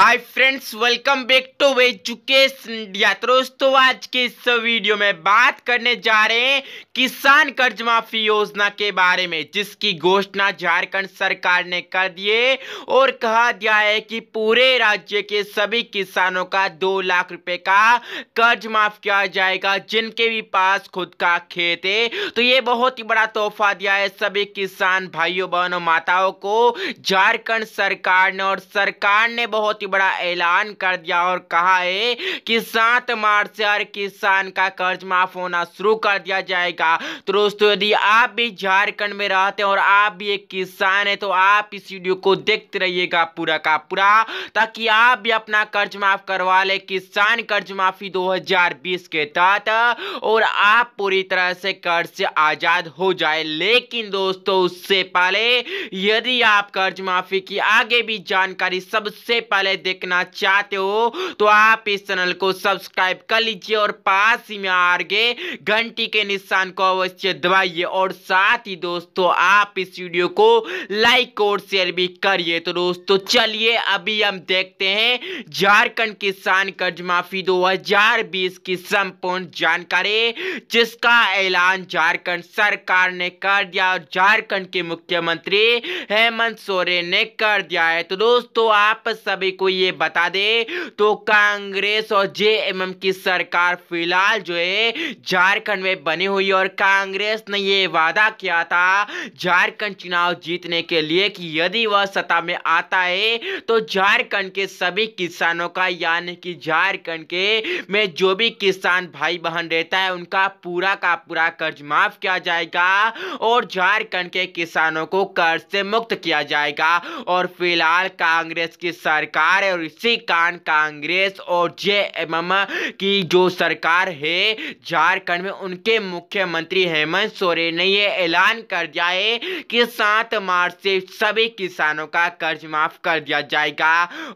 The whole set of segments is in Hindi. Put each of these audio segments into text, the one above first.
hi friends welcome back to education India तो दोस्तों आज के इस वीडियो में बात करने जा रहे हैं किसान कर्ज माफी योजना के बारे में जिसकी घोषणा झारखंड सरकार ने कर दिए और कहा दिया है कि पूरे राज्य के सभी किसानों का दो लाख रुपए का कर्ज माफ किया जाएगा जिनके भी पास खुद का खेत है तो ये बहुत ही बड़ा तोहफा दिया है सभी किसान भाइयों बहनों माताओं को झारखंड सरकार ने और सरकार ने बहुत ही बड़ा ऐलान कर दिया और कहा है कि सात मार्च से हर किसान का कर्ज माफ होना शुरू कर दिया जाएगा तो दोस्तों यदि आप भी झारखंड में रहते हैं और आप भी एक किसान है तो आप इस वीडियो को देखते रहिएगा पूरा का पूरा ताकि आप भी अपना कर्ज माफ करवा ले किसान कर्ज माफी दो के तहत और आप पूरी तरह से कर्ज से आजाद हो जाए लेकिन दोस्तों उससे पहले यदि आप कर्ज माफी की आगे भी जानकारी सबसे पहले पहले देखना चाहते हो तो आप इस चैनल को सब्सक्राइब कर लीजिए और पास ही में आगे घंटी के निशान को अवश्य दबाइए और साथ ही दोस्तों आप इस वीडियो को लाइक और शेयर भी करिए तो दोस्तों चलिए अभी हम देखते हैं झारखंड किसान कर्ज माफी 2020 की संपूर्ण जानकारी जिसका ऐलान झारखंड सरकार ने कर दिया और झारखंड के मुख्यमंत्री हेमंत सोरेन ने कर दिया है तो दोस्तों आप सभी को ये बता दे तो कांग्रेस और जेएमएम की सरकार फिलहाल जो है झारखंड में बनी हुई और कांग्रेस ने ये वादा किया था झारखंड चुनाव जीतने के लिए कि यदि वह सत्ता में आता है तो झारखंड के सभी किसानों का यानी कि झारखंड के में जो भी किसान भाई बहन रहता है उनका पूरा का पूरा कर्ज माफ किया जाएगा और झारखंड के किसानों को कर्ज से मुक्त किया जाएगा और फिलहाल कांग्रेस की सरकार सरकार है और इसी कारण कांग्रेस और जे की जो सरकार है झारखंड में उनके मुख्यमंत्री हेमंत सोरेन ने यह ऐलान कर दिया है कि सात मार्च से सभी किसानों का कर्ज माफ कर दिया जाएगा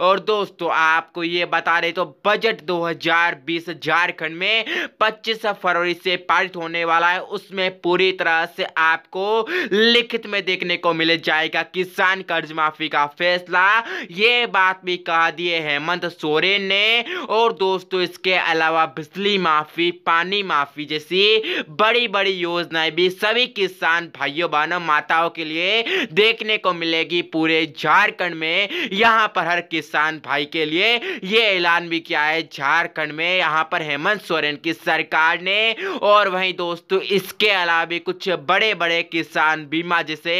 और दोस्तों आपको ये बता रहे तो बजट 2020 झारखंड में 25 फरवरी से पारित होने वाला है उसमें पूरी तरह से आपको लिखित में देखने को मिल जाएगा किसान कर्ज माफी का फैसला ये बात भी निकाह दिए हेमंत सोरेन ने और दोस्तों इसके अलावा बिजली माफी पानी माफी जैसी बड़ी बड़ी योजनाएं भी सभी किसान भाइयों बहनों माताओं के लिए देखने को मिलेगी पूरे झारखंड में यहाँ पर हर किसान भाई के लिए ये ऐलान भी किया है झारखंड में यहाँ पर हेमंत सोरेन की सरकार ने और वहीं दोस्तों इसके अलावा भी कुछ बड़े बड़े किसान बीमा जैसे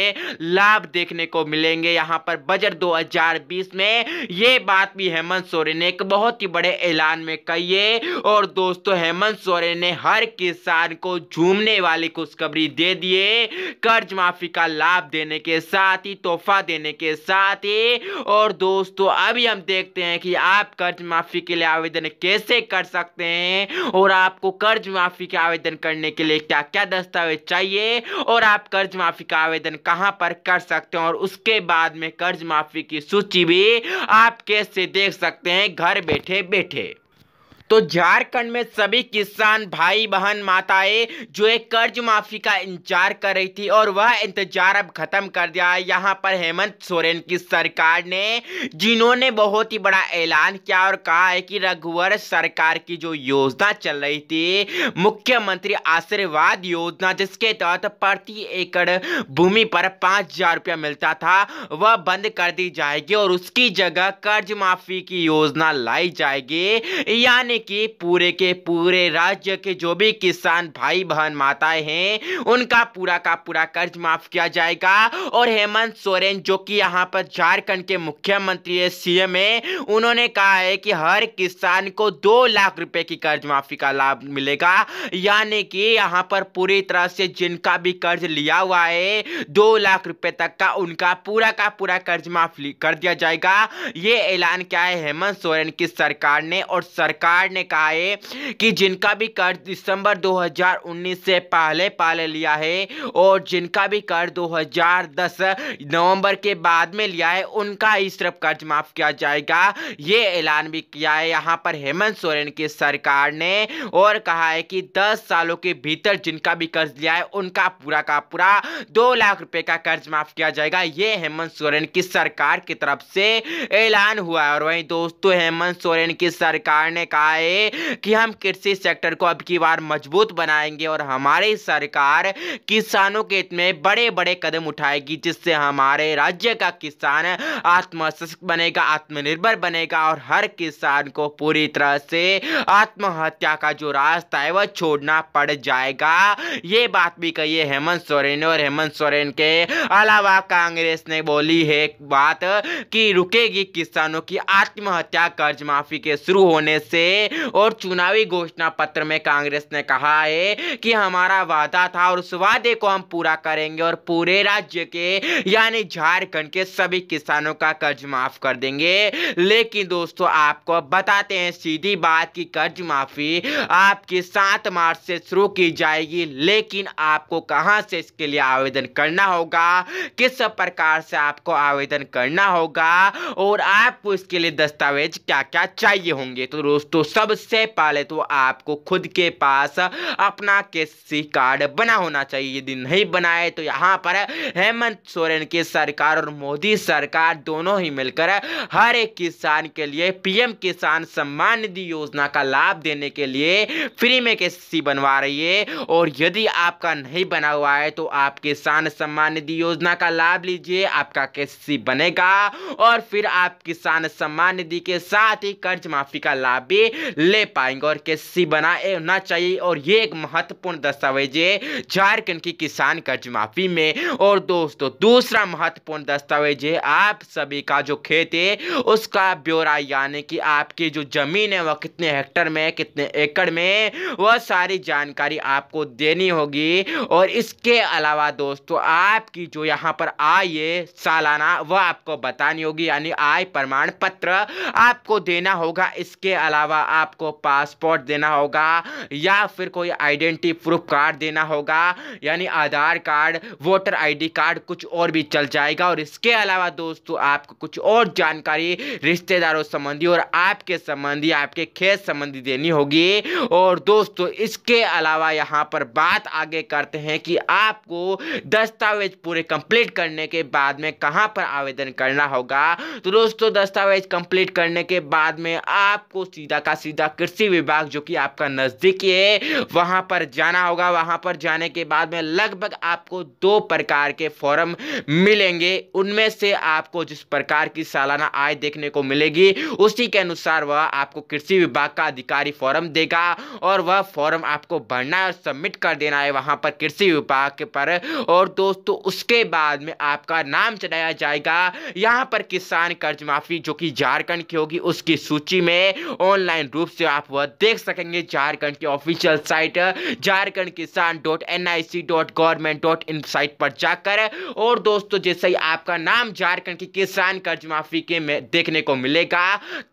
लाभ देखने को मिलेंगे यहाँ पर बजट 2020 में ये बात भी हेमंत सोरेन ने एक बहुत ही बड़े ऐलान में कही है और दोस्तों हेमंत सोरेन ने हर किसान को झूमने वाली खुशखबरी दे दिए कर्ज माफी का लाभ देने के साथ ही तोहफा देने के साथ ही और दोस्तों अभी हम देखते हैं कि आप कर्ज माफी के लिए आवेदन कैसे कर सकते हैं और आपको कर्ज माफी के आवेदन करने के लिए क्या क्या दस्तावेज चाहिए और आप कर्ज माफी का आवेदन कहां पर कर सकते हैं और उसके बाद में कर्ज माफी की सूची भी आप झटके से देख सकते हैं घर बैठे बैठे तो झारखंड में सभी किसान भाई बहन माताएं जो एक कर्ज माफी का इंतजार कर रही थी और वह इंतजार अब खत्म कर दिया है यहाँ पर हेमंत सोरेन की सरकार ने जिन्होंने बहुत ही बड़ा ऐलान किया और कहा है कि रघुवर सरकार की जो योजना चल रही थी मुख्यमंत्री आशीर्वाद योजना जिसके तहत प्रति एकड़ भूमि पर पाँच हजार रुपया मिलता था वह बंद कर दी जाएगी और उसकी जगह कर्ज माफी की योजना लाई जाएगी यानी यानी कि पूरे के पूरे राज्य के जो भी किसान भाई बहन माताएं हैं उनका पूरा का पूरा कर्ज माफ किया जाएगा और हेमंत सोरेन जो कि यहाँ पर झारखंड के मुख्यमंत्री है सीएम है उन्होंने कहा है कि हर किसान को दो लाख रुपए की कर्ज माफी का लाभ मिलेगा यानी कि यहाँ पर पूरी तरह से जिनका भी कर्ज लिया हुआ है दो लाख रुपए तक का उनका पूरा का पूरा कर्ज माफ कर दिया जाएगा ये ऐलान क्या है हेमंत सोरेन की सरकार ने और सरकार सरकार ने कहा है कि जिनका भी कर्ज दिसंबर 2019 से पहले पहले लिया है और जिनका भी कर्ज 2010 नवंबर के बाद में लिया है उनका ही सिर्फ कर्ज माफ किया जाएगा ये ऐलान भी किया है यहाँ पर हेमंत सोरेन की सरकार ने और कहा है कि 10 सालों के भीतर जिनका भी कर्ज लिया है उनका पूरा का पूरा दो लाख रुपए का कर्ज माफ किया जाएगा ये हेमंत सोरेन की सरकार की तरफ से ऐलान हुआ है और वही दोस्तों हेमंत सोरेन की सरकार ने कहा है कि हम कृषि सेक्टर को अब की बार मजबूत बनाएंगे और हमारी सरकार किसानों के हित में बड़े बड़े कदम उठाएगी जिससे हमारे राज्य का किसान आत्मसशक्त बनेगा आत्मनिर्भर बनेगा और हर किसान को पूरी तरह से आत्महत्या का जो रास्ता है वह छोड़ना पड़ जाएगा ये बात भी कही है हेमंत सोरेन और हेमंत सोरेन के अलावा कांग्रेस ने बोली है बात कि रुकेगी किसानों की आत्महत्या कर्ज माफी के शुरू होने से और चुनावी घोषणा पत्र में कांग्रेस ने कहा है कि हमारा वादा था और उस वादे को हम पूरा करेंगे और पूरे राज्य के यानी झारखंड के सभी किसानों का कर्ज माफ कर देंगे लेकिन दोस्तों आपको बताते हैं सीधी बात की कर्ज माफी आपकी सात मार्च से शुरू की जाएगी लेकिन आपको कहां से इसके लिए आवेदन करना होगा किस प्रकार से आपको आवेदन करना होगा और आपको इसके लिए दस्तावेज क्या क्या चाहिए होंगे तो दोस्तों सबसे पहले तो आपको खुद के पास अपना के कार्ड बना होना चाहिए यदि नहीं बनाए तो यहाँ पर हेमंत सोरेन की सरकार और मोदी सरकार दोनों ही मिलकर हर एक किसान के लिए पीएम किसान सम्मान निधि योजना का लाभ देने के लिए फ्री में के बनवा रही है और यदि आपका नहीं बना हुआ है तो आप किसान सम्मान निधि योजना का लाभ लीजिए आपका के बनेगा और फिर आप किसान सम्मान निधि के साथ ही कर्ज माफी का लाभ भी ले पाएंगे और कृषि बनाए होना चाहिए और ये एक महत्वपूर्ण दस्तावेज है झारखंड की किसान कर्ज माफी में और दोस्तों दूसरा महत्वपूर्ण दस्तावेज है आप सभी का जो खेत है उसका ब्यौरा यानी कि आपकी जो जमीन है वह कितने हेक्टर में कितने एकड़ में वह सारी जानकारी आपको देनी होगी और इसके अलावा दोस्तों आपकी जो यहाँ पर आय है सालाना वह आपको बतानी होगी यानी आय प्रमाण पत्र आपको देना होगा इसके अलावा आपको पासपोर्ट देना होगा या फिर कोई आइडेंटिटी प्रूफ कार्ड देना होगा यानी Aadhaar card voter ID card कुछ और भी चल जाएगा और इसके अलावा दोस्तों आपको कुछ और जानकारी रिश्तेदारों संबंधी और आपके संबंधी आपके खेत संबंधी देनी होगी और दोस्तों इसके अलावा यहाँ पर बात आगे करते हैं कि आपको दस्तावेज पूरे कंप्लीट करने के बाद में कहाँ पर आवेदन करना होगा तो दोस्तों दस्तावेज कंप्लीट करने के बाद में आपको सीधा का सीधा कृषि विभाग जो कि आपका नज़दीकी है वहाँ पर जाना होगा वहाँ पर जाने के बाद में लगभग आपको दो प्रकार के फॉर्म मिलेंगे उनमें से आपको जिस प्रकार की सालाना आय देखने को मिलेगी उसी के अनुसार वह आपको कृषि विभाग का अधिकारी फॉर्म देगा और वह फॉर्म आपको भरना है और सबमिट कर देना है वहाँ पर कृषि विभाग पर और दोस्तों उसके बाद में आपका नाम चढ़ाया जाएगा यहाँ पर किसान कर्ज माफी जो कि झारखंड की होगी उसकी सूची में ऑनलाइन ऑनलाइन रूप से आप वह देख सकेंगे झारखंड के official site Jharkhand Kisan dot N I C dot government dot in site पर जाकर और दोस्तों जैसे ही आपका नाम झारखंड की किसान कर्ज माफी के में देखने को मिलेगा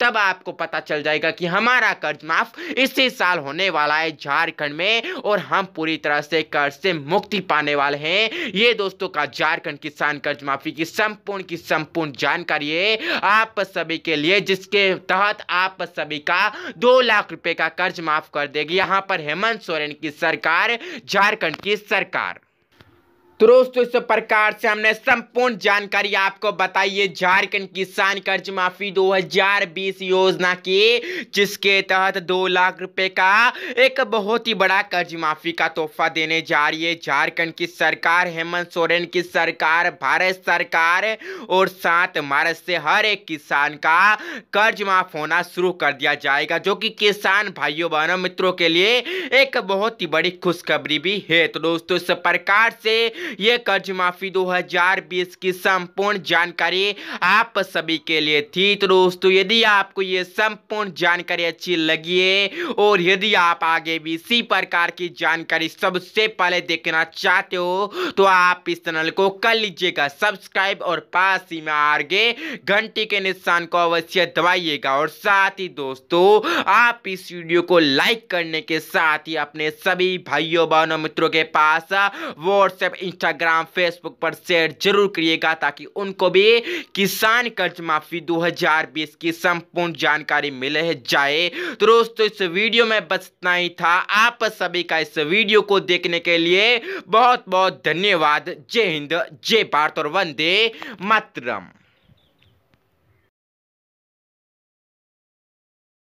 तब आपको पता चल जाएगा कि हमारा कर्ज माफ इसी साल होने वाला है झारखंड में और हम पूरी तरह से कर्ज से मुक्ति पाने वाले हैं ये दोस्तों का झारखंड किसान कर्ज माफी की संपूर्ण की संपूर्ण जानकारी है आप सभी के लिए जिसके तहत आप सभी का दो लाख रुपए का कर्ज माफ कर देगी यहाँ पर हेमंत सोरेन की सरकार झारखंड की सरकार तो दोस्तों इस प्रकार से हमने संपूर्ण जानकारी आपको बताई है झारखंड किसान कर्ज माफी 2020 योजना की जिसके तहत दो लाख रुपए का एक बहुत ही बड़ा कर्ज माफी का तोहफा देने जा रही है झारखंड की सरकार हेमंत सोरेन की सरकार भारत सरकार और साथ भारत से हर एक किसान का कर्ज माफ होना शुरू कर दिया जाएगा जो कि किसान भाइयों बहनों मित्रों के लिए एक बहुत ही बड़ी खुशखबरी भी है तो दोस्तों इस प्रकार से ये कर्ज माफी 2020 की संपूर्ण जानकारी आप सभी के लिए थी तो दोस्तों यदि आपको ये संपूर्ण जानकारी अच्छी लगी है और यदि आप आगे भी इसी प्रकार की जानकारी सबसे पहले देखना चाहते हो तो आप इस चैनल को कर लीजिएगा सब्सक्राइब और पास ही में आगे घंटी के निशान को अवश्य दबाइएगा और साथ ही दोस्तों आप इस वीडियो को लाइक करने के साथ ही अपने सभी भाइयों बहनों मित्रों के पास व्हाट्सएप इंस्टाग्राम फेसबुक पर शेयर जरूर करिएगा ताकि उनको भी किसान कर्ज माफी 2020 की संपूर्ण जानकारी मिले जाए तो दोस्तों इस वीडियो में बस इतना ही था आप सभी का इस वीडियो को देखने के लिए बहुत बहुत धन्यवाद जय हिंद जय भारत और वंदे मातरम